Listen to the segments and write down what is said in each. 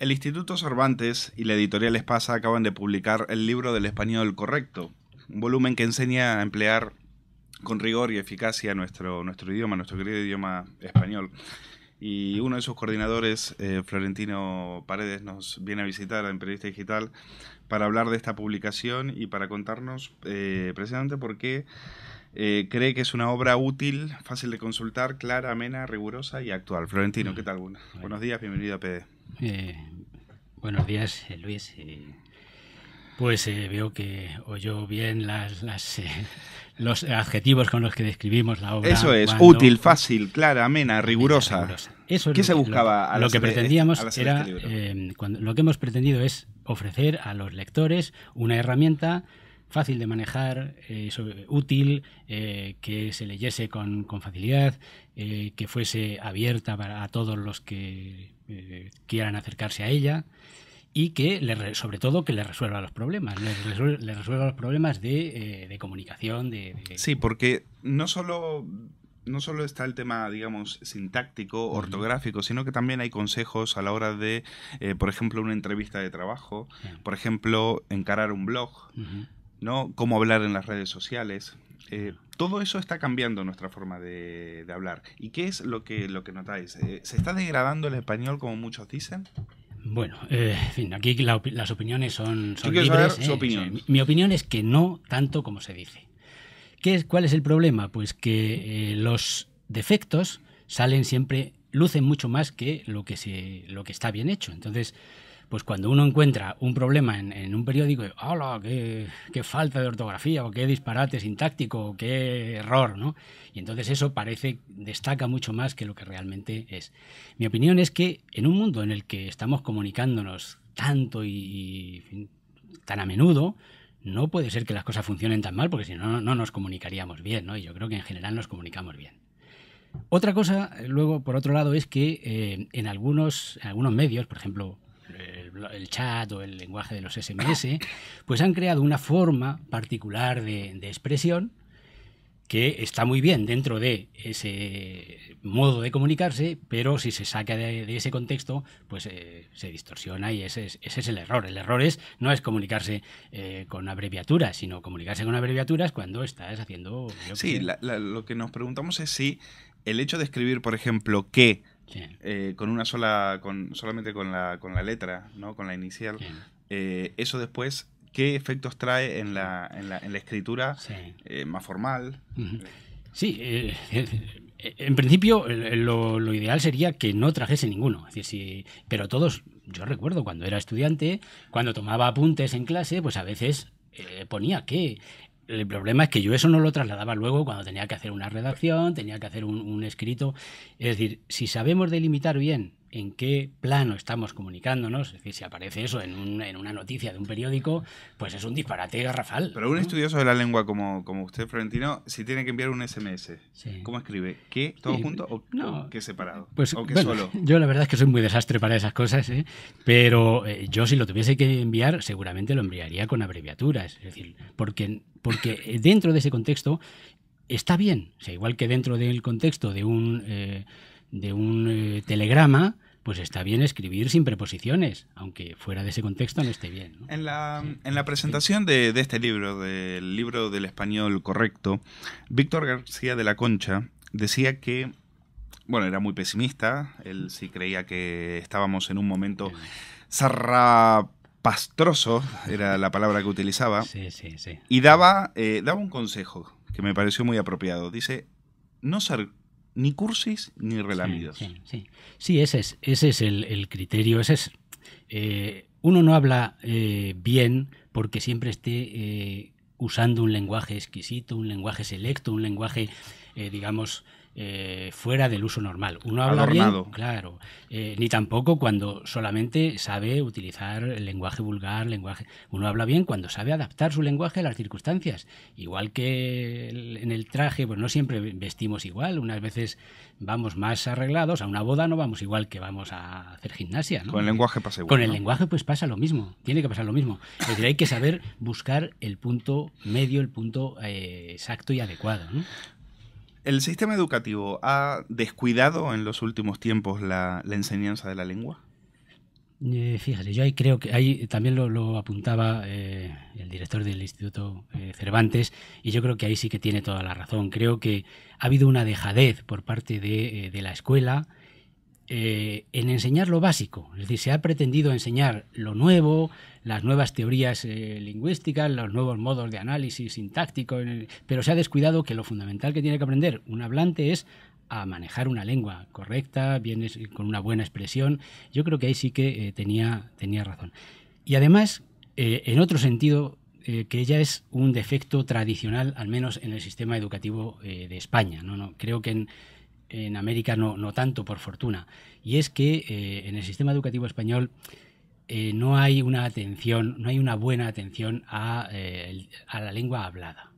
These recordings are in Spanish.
El Instituto Cervantes y la editorial Espasa acaban de publicar el libro del español correcto, un volumen que enseña a emplear con rigor y eficacia nuestro, nuestro idioma, nuestro querido idioma español. Y uno de sus coordinadores, eh, Florentino Paredes, nos viene a visitar en Periodista Digital para hablar de esta publicación y para contarnos eh, precisamente por qué eh, cree que es una obra útil, fácil de consultar, clara, amena, rigurosa y actual. Florentino, ¿qué mm. tal? Buenos, buenos días, bienvenido a PD. Eh, buenos días, eh, Luis. Pues veo que oyó bien las, los adjetivos con los que describimos la obra. Eso es, útil, fácil, clara, amena, rigurosa. ¿Qué se buscaba? Lo, a lo que pretendíamos era, este lo que hemos pretendido es ofrecer a los lectores una herramienta fácil de manejar, eh, útil, eh, que se leyese con, facilidad, eh, que fuese abierta para, a todos los que quieran acercarse a ella y que le, sobre todo que le resuelva los problemas, le resuelva, los problemas de, comunicación. De, Sí, porque no solo... No solo está el tema, digamos, sintáctico, ortográfico, sino que también hay consejos a la hora de, por ejemplo, una entrevista de trabajo, por ejemplo, encarar un blog, ¿no? Cómo hablar en las redes sociales. Eh, todo eso está cambiando nuestra forma de, hablar. ¿Y qué es lo que, lo que notáis? Eh, ¿Se está degradando el español como muchos dicen? Bueno, eh, aquí las opiniones son, son libres. Mi, opinión es que no tanto como se dice. ¿Qué ¿Cuál es el problema? Pues que los defectos salen siempre, lucen mucho más que lo que, se, lo que está bien hecho. Entonces, pues cuando uno encuentra un problema en, un periódico, ¡hola! Qué, falta de ortografía! o qué disparate sintáctico! o qué error! ¿no? Y entonces eso parece, destaca mucho más que lo que realmente es. Mi opinión es que en un mundo en el que estamos comunicándonos tanto y, tan a menudo, no puede ser que las cosas funcionen tan mal, porque si no, no nos comunicaríamos bien, ¿no? Y yo creo que en general nos comunicamos bien. Otra cosa, eh, luego, por otro lado, es que eh, en, algunos, en algunos medios, por ejemplo, el chat o el lenguaje de los SMS, pues han creado una forma particular de, expresión que está muy bien dentro de ese modo de comunicarse, pero si se saca de, ese contexto, pues eh, se distorsiona y ese es, el error. El error no es comunicarse eh, con abreviaturas, sino comunicarse con abreviaturas cuando estás haciendo... Sí, lo que nos preguntamos es si el hecho de escribir, por ejemplo, que eh, con una sola, con, solamente con la, con la letra, ¿no? con la inicial. Eh, eso después, ¿qué efectos trae en la, en la, en la escritura eh, más formal? Sí, en principio lo, ideal sería que no trajese ninguno. pero todos, yo recuerdo cuando era estudiante, cuando tomaba apuntes en clase, pues a veces ponía que el problema es que yo eso no lo trasladaba luego cuando tenía que hacer una redacción, tenía que hacer un, escrito. Es decir, si sabemos delimitar bien en qué plano estamos comunicándonos. Es decir, si aparece eso en, una noticia de un periódico, pues es un disparate garrafal. Pero un estudioso de la lengua como, como usted, Florentino, si tiene que enviar un SMS, ¿cómo escribe? ¿Qué? ¿Todo junto o qué separado? Pues, ¿O qué solo? Yo la verdad es que soy muy desastre para esas cosas, ¿eh? pero eh, yo si lo tuviese que enviar, seguramente lo enviaría con abreviaturas. Es decir, porque, porque dentro de ese contexto está bien. O sea, igual que dentro del contexto de un... Eh, de un eh, telegrama, pues está bien escribir sin preposiciones, aunque fuera de ese contexto no esté bien. En, la, presentación de, este libro, del libro del español correcto, Víctor García de la Concha decía que, bueno, era muy pesimista, él sí creía que estábamos en un momento zarrapastroso, era la palabra que utilizaba, sí, sí, y daba, eh, daba un consejo que me pareció muy apropiado. Dice, no ser ni cursis ni relamidos. Sí, ese es, ese es el, criterio, ese es... Eh, uno no habla eh, bien porque siempre esté eh, usando un lenguaje exquisito, un lenguaje selecto, un lenguaje, digamos, eh, fuera del uso normal. Uno habla bien, claro, eh, ni tampoco cuando solamente sabe utilizar el lenguaje vulgar, lenguaje. Uno habla bien cuando sabe adaptar su lenguaje a las circunstancias. Igual que en el traje, pues no siempre vestimos igual. Unas veces vamos más arreglados. A una boda no vamos igual que vamos a hacer gimnasia. Con el lenguaje pasa igual. Con el lenguaje pues pasa lo mismo. Tiene que pasar lo mismo. Es decir, hay que saber buscar el punto medio, el punto eh, exacto y adecuado. ¿El sistema educativo ha descuidado en los últimos tiempos la, enseñanza de la lengua? Eh, fíjate, yo ahí creo que ahí también lo, apuntaba eh, el director del Instituto eh, Cervantes y yo creo que ahí sí que tiene toda la razón. Creo que ha habido una dejadez por parte de eh, la escuela en enseñar lo básico. Es decir, se ha pretendido enseñar lo nuevo, las nuevas teorías eh, lingüísticas, los nuevos modos de análisis sintáctico, pero se ha descuidado que lo fundamental que tiene que aprender un hablante es a manejar una lengua correcta, bien, con una buena expresión. Yo creo que ahí sí que eh, tenía, tenía razón. Y además, eh, en otro sentido, que ya es un defecto tradicional, al menos en el sistema educativo de España. ¿no? No, creo que en, en América no, no, tanto, por fortuna. Y es que en el sistema educativo español eh, no hay una atención, no hay una buena atención eh, a, la lengua hablada.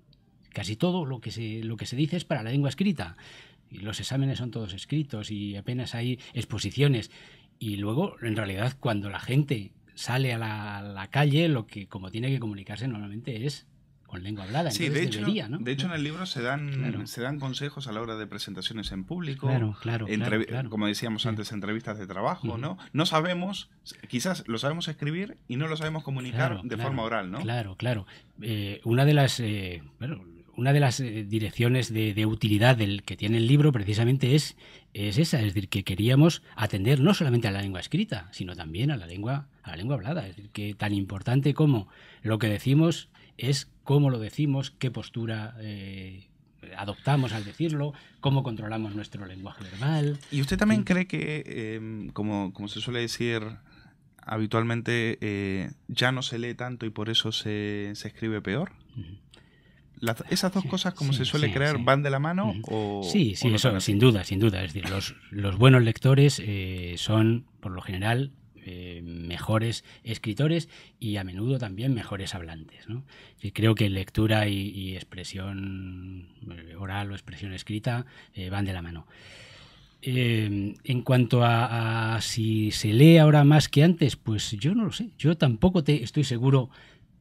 Casi todo lo que, se, lo que se dice es para la lengua escrita. Y los exámenes son todos escritos y apenas hay exposiciones. Y luego, en realidad, cuando la gente sale a la, a la calle, lo que como tiene que comunicarse normalmente es con lengua hablada. Sí, de hecho, de hecho en el libro se dan, se dan consejos a la hora de presentaciones en público. Claro, claro. Como decíamos antes, entrevistas de trabajo, ¿no? No sabemos, quizás lo sabemos escribir y no lo sabemos comunicar de forma oral, ¿no? Claro, claro. Eh, una de las. Eh, una de las eh, direcciones de, utilidad del, que tiene el libro precisamente es, es esa, es decir, que queríamos atender no solamente a la lengua escrita, sino también a la lengua, a la lengua hablada. Es decir, que tan importante como lo que decimos es cómo lo decimos, qué postura eh, adoptamos al decirlo, cómo controlamos nuestro lenguaje verbal. ¿Y usted también cree que, em, como, se suele decir habitualmente, eh, ya no se lee tanto y por eso se, escribe peor? esas dos cosas, como se suele creer, van de la mano o, Sí, sin duda, sin duda. Es decir, los, buenos lectores eh, son, por lo general, eh, mejores escritores y a menudo también mejores hablantes. Y creo que lectura y, expresión eh, oral o expresión escrita eh, van de la mano. en cuanto a, si se lee ahora más que antes, pues yo no lo sé. Yo tampoco estoy seguro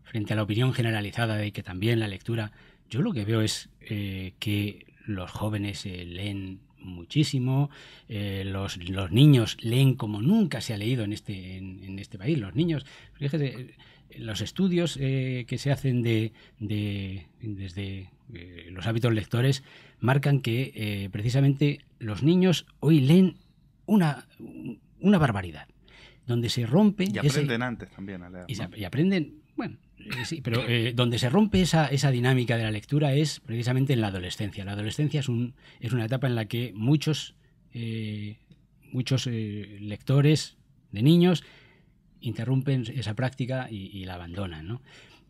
frente a la opinión generalizada de que también la lectura, yo lo que veo es que los jóvenes leen muchísimo, eh, los, niños leen como nunca se ha leído en este, en, este país, los niños, eh, los estudios eh, que se hacen de, desde los hábitos lectores marcan que precisamente los niños hoy leen una barbaridad donde se rompe... Y aprenden antes también Y, aprenden, bueno, eh, sí, pero eh, donde se rompe esa, dinámica de la lectura es precisamente en la adolescencia. La adolescencia es, un, es una etapa en la que muchos, eh, muchos lectores de niños interrumpen esa práctica y, y la abandonan. ¿no?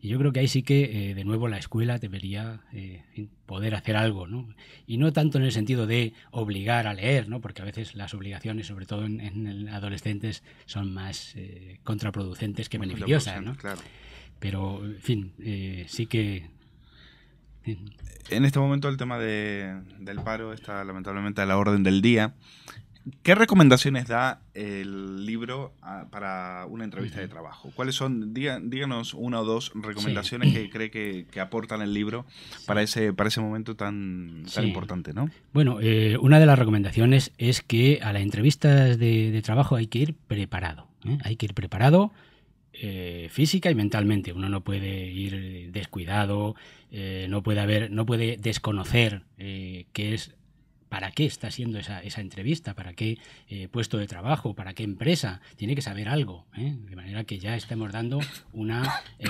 Y yo creo que ahí sí que, eh, de nuevo, la escuela debería eh, poder hacer algo, ¿no? Y no tanto en el sentido de obligar a leer, ¿no? Porque a veces las obligaciones, sobre todo en, adolescentes, son más eh, contraproducentes que beneficiosas, ¿no? Pero, en fin, sí que... En este momento el tema del paro está lamentablemente a la orden del día. ¿Qué recomendaciones da el libro ah, para una entrevista de trabajo? ¿Cuáles son, díganos una o dos recomendaciones que cree que, aportan el libro para ese, para ese momento tan, tan importante? ¿no? Bueno, eh, una de las recomendaciones es que a las entrevistas de, trabajo hay que ir preparado. ¿eh? Hay que ir preparado eh, física y mentalmente. Uno no puede ir descuidado, no, puede haber, no puede desconocer qué es para qué está siendo esa, entrevista, para qué eh, puesto de trabajo, para qué empresa, tiene que saber algo. ¿eh? De manera que ya estemos dando una, eh,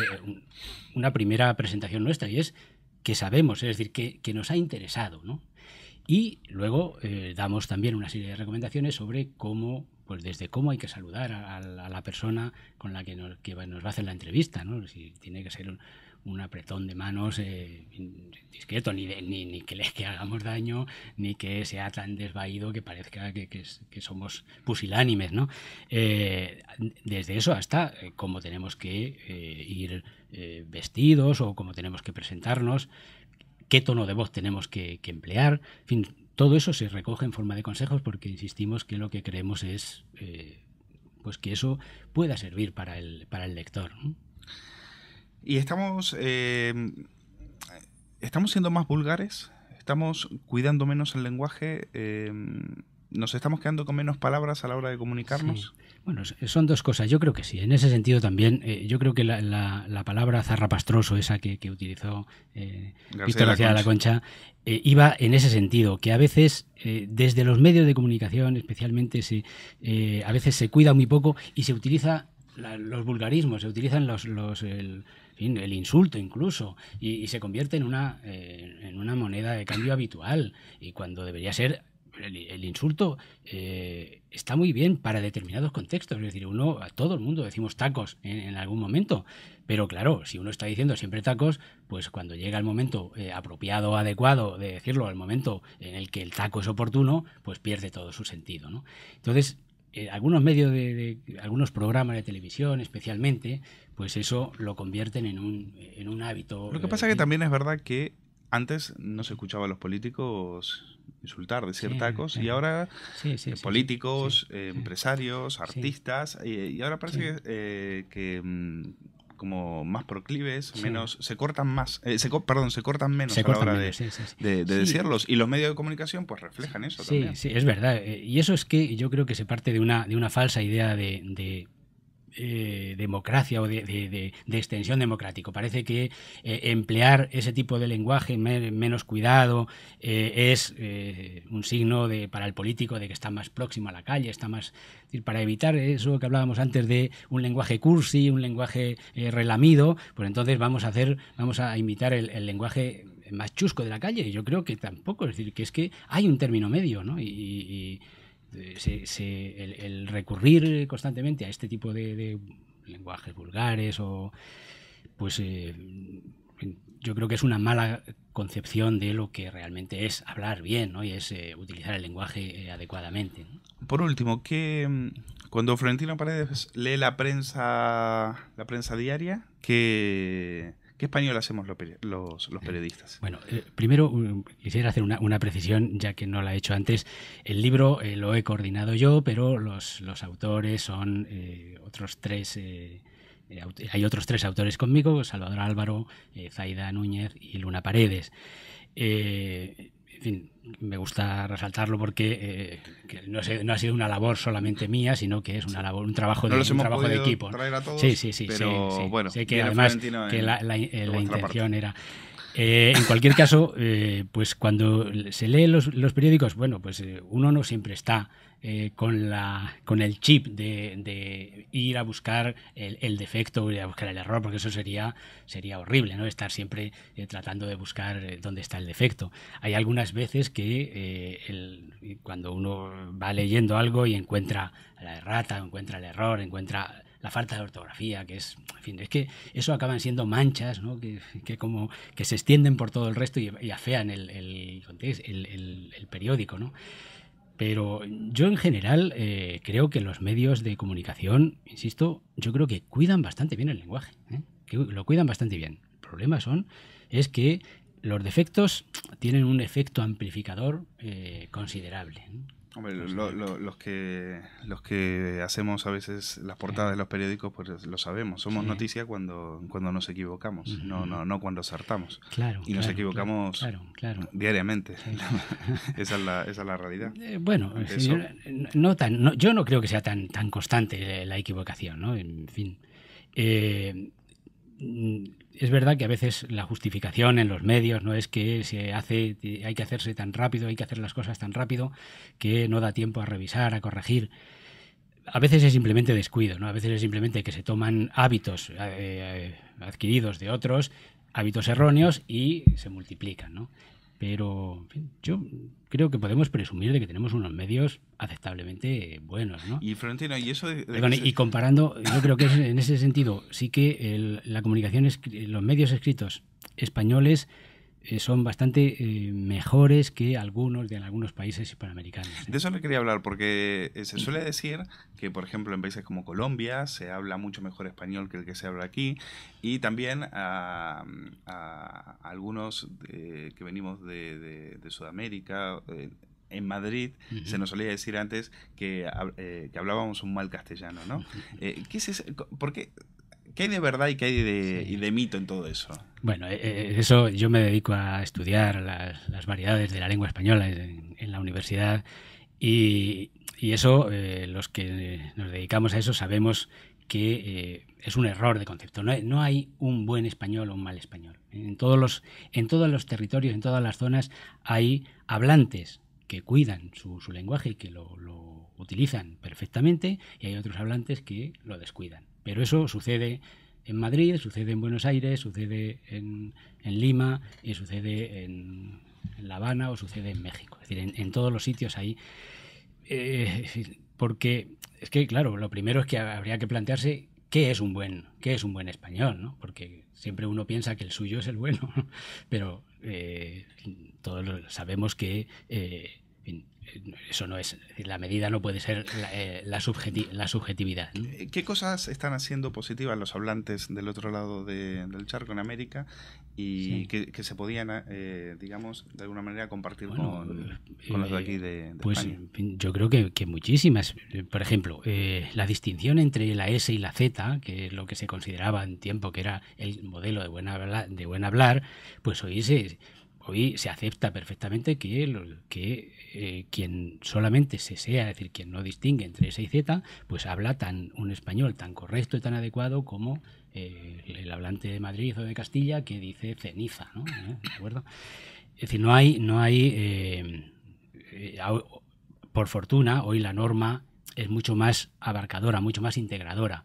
una primera presentación nuestra y es que sabemos, es decir, que, nos ha interesado. ¿no? Y luego damos también una serie de recomendaciones sobre cómo pues desde cómo hay que saludar a, la persona con la que nos, va a hacer la entrevista, ¿no? Si tiene que ser un, un apretón de manos eh, discreto, ni, ni, que les que hagamos daño, ni que sea tan desvaído que parezca que, somos pusilánimes, ¿no? Eh, desde eso hasta eh, cómo tenemos que ir vestidos o cómo tenemos que presentarnos, qué tono de voz tenemos que, emplear, fin, todo eso se recoge en forma de consejos porque insistimos que lo que creemos es pues que eso pueda servir para el, para el lector. ¿no? Y estamos, eh, estamos siendo más vulgares, estamos cuidando menos el lenguaje, eh, nos estamos quedando con menos palabras a la hora de comunicarnos. Bueno, son dos cosas, yo creo que sí. En ese sentido también, eh, yo creo que la, la, la, palabra zarrapastroso, esa que, utilizó Víctor García de la Concha, iba en ese sentido, que a veces desde los medios de comunicación especialmente se, a veces se cuida muy poco y se utiliza los vulgarismos, se utilizan los, el insulto incluso, y, se convierte en una, eh, en una moneda de cambio habitual, y cuando debería ser el, insulto eh, está muy bien para determinados contextos. Es decir, uno, a todo el mundo decimos tacos en, algún momento. Pero claro, si uno está diciendo siempre tacos, pues cuando llega el momento eh, apropiado, adecuado de decirlo, al momento en el que el taco es oportuno, pues pierde todo su sentido. ¿no? Entonces, eh, algunos medios de, algunos programas de televisión especialmente pues eso lo convierten en un, en un hábito lo que eh, pasa es que también es verdad que antes no se escuchaba a los políticos insultar, decir tacos, y ahora políticos, empresarios, artistas, y, ahora parece que, eh, que, mm, como más proclives, menos se cortan más, eh, perdón, se cortan menos a la hora de, decirlos y los medios de comunicación pues reflejan eso también. Sí, es verdad. Eh, y eso es que yo creo que se parte de una, de una falsa idea de eh, democracia o de, extensión democrático. Parece que eh, emplear ese tipo de lenguaje menos cuidado eh, es un signo de, para el político de que está más próximo a la calle, está más para evitar eso que hablábamos antes de un lenguaje cursi, un lenguaje relamido, pues entonces vamos a hacer, vamos a imitar el, lenguaje más chusco de la calle. Yo creo que tampoco, es decir, que es que hay un término medio, ¿no? y el, recurrir constantemente a este tipo de, lenguajes vulgares o pues eh, yo creo que es una mala concepción de lo que realmente es hablar bien y es eh, utilizar el lenguaje eh, adecuadamente. Por último, que mm, cuando Florentino Paredes lee la prensa, la prensa diaria, que ¿Qué español hacemos los, eh, periodistas? Bueno, eh, primero quisiera hacer una, precisión, ya que no la he hecho antes. El libro eh, lo he coordinado yo, pero los, autores son otros tres. hay otros tres autores conmigo, Salvador Álvaro, Zaida Núñez y Luna Paredes fin, me gusta resaltarlo porque eh, que no, no, ha sido una labor solamente mía, sino que es una labor, un trabajo de, un trabajo de equipo. Traer a todos, sí, sí, sí, pero bueno, sé que además que la, la, eh, intención era eh, en cualquier caso, eh, pues cuando se lee los, periódicos, bueno, pues eh, uno no siempre está con, la, con el chip de, ir a buscar el, el, defecto, ir a buscar el error, porque eso sería, sería horrible, ¿no? Estar siempre tratando de buscar dónde está el defecto. Hay algunas veces que cuando uno va leyendo algo y encuentra la errata, encuentra el error, encuentra la falta de ortografía, que es, en fin, es que eso acaban siendo manchas, ¿no? que, como que se extienden por todo el resto y, afean el, periódico, ¿no? Pero yo en general eh, creo que los medios de comunicación, insisto, yo creo que cuidan bastante bien el lenguaje, ¿eh? que lo cuidan bastante bien. El problema son es que los defectos tienen un efecto amplificador eh, considerable. ¿eh? Hombre, los, que, los que hacemos a veces las portadas de los periódicos, pues lo sabemos. Somos noticia cuando, cuando nos equivocamos, no, no, no cuando saltamos. Claro, y nos equivocamos claro, diariamente. esa, es la, realidad. Eh, bueno, no tan, yo no creo que sea tan, tan constante la equivocación, ¿no? En fin. Eh, es verdad que a veces la justificación en los medios no es que se hace, hay que hacerse tan rápido, hay que hacer las cosas tan rápido que no da tiempo a revisar, a corregir. A veces es simplemente descuido, ¿no? A veces es simplemente que se toman hábitos eh, eh, adquiridos de otros, hábitos erróneos y se multiplican, ¿no? Pero yo creo que podemos presumir de que tenemos unos medios aceptablemente buenos, ¿no? Y y eso... y comparando, yo creo que en ese sentido sí que la comunicación, los medios escritos españoles eh, son bastante eh, mejores que algunos de algunos países hispanoamericanos. ¿eh? De eso le quería hablar, porque se suele decir que, por ejemplo, en países como Colombia se habla mucho mejor español que el que se habla aquí, y también a, algunos que venimos de, Sudamérica. en Madrid se nos solía decir antes que, que, hablábamos un mal castellano, ¿no? qué ¿Qué hay de verdad y qué hay de, mito en todo eso? Bueno, eh, eh, eso yo me dedico a estudiar las, variedades de la lengua española en, la universidad y, eso, eh, los que nos dedicamos a eso sabemos que es un error de concepto. No hay, un buen español o un mal español. En todos, los, en todos los territorios, en todas las zonas, hay hablantes que cuidan su, lenguaje y que lo, utilizan perfectamente, y hay otros hablantes que lo descuidan. Pero eso sucede en Madrid, sucede en Buenos Aires, sucede en, Lima y sucede en, La Habana o sucede en México. Es decir, en, todos los sitios ahí. Eh, porque es que, claro, lo primero es que habría que plantearse qué es un buen, qué es un buen español, ¿no? Porque siempre uno piensa que el suyo es el bueno, pero eh, todos sabemos que eh, eso no es, la medida no puede ser la, eh, la, subjetividad. Eh, ¿Qué cosas están haciendo positivas los hablantes del otro lado del charco en América y que, se podían, eh, digamos, de alguna manera compartir con, los de aquí de, pues, Yo creo que, muchísimas. Por ejemplo, la distinción entre la S y la Z, que es lo que se consideraba en tiempo que era el modelo de buen, de buen hablar, pues hoy se hoy se acepta perfectamente que, que eh, quien solamente se sea, es decir, quien no distingue entre S y Z, pues habla tan un español tan correcto y tan adecuado como eh, el hablante de Madrid o de Castilla que dice ceniza, ¿no? ¿Eh? ¿De acuerdo? Es decir, no hay, no hay por fortuna, hoy la norma es mucho más abarcadora, mucho más integradora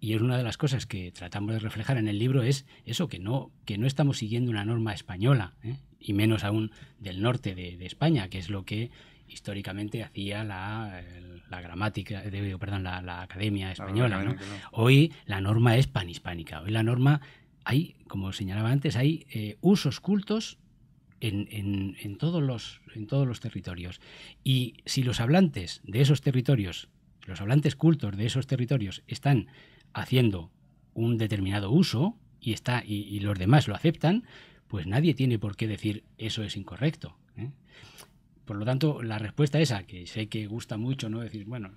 y es una de las cosas que tratamos de reflejar en el libro es eso que no que no estamos siguiendo una norma española ¿eh? y menos aún del norte de, España, que es lo que históricamente hacía la, gramática, eh, de, perdón, la, academia española. Hoy la norma es panhispánica. Hoy la norma, hay, como señalaba antes, hay eh, usos cultos en, en, en, todos los, en todos los territorios. Y si los hablantes de esos territorios, los hablantes cultos de esos territorios están haciendo un determinado uso y, está, y los demás lo aceptan, pues nadie tiene por qué decir eso es incorrecto. ¿eh? Por lo tanto, la respuesta esa, que sé que gusta mucho, ¿no? Decir, bueno,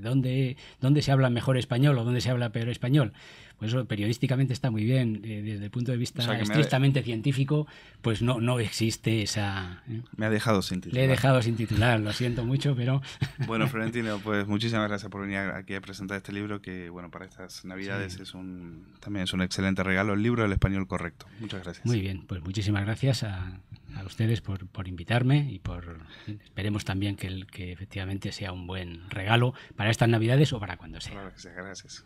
dónde, dónde se habla mejor español o dónde se habla peor español. Pues eso periodísticamente está muy bien, eh, desde el punto de vista estrictamente científico, pues no, no existe esa... ¿eh? Me ha dejado sin titular. Le he dejado sin titular, lo siento mucho, pero... bueno, Florentino, pues muchísimas gracias por venir aquí a presentar este libro que, bueno, para estas navidades es un, también es un excelente regalo, el libro del español correcto. Muchas gracias. Muy bien, pues muchísimas gracias a, a ustedes por, por, invitarme y por... Esperemos también que, el, que efectivamente sea un buen regalo para estas navidades o para cuando sea. gracias.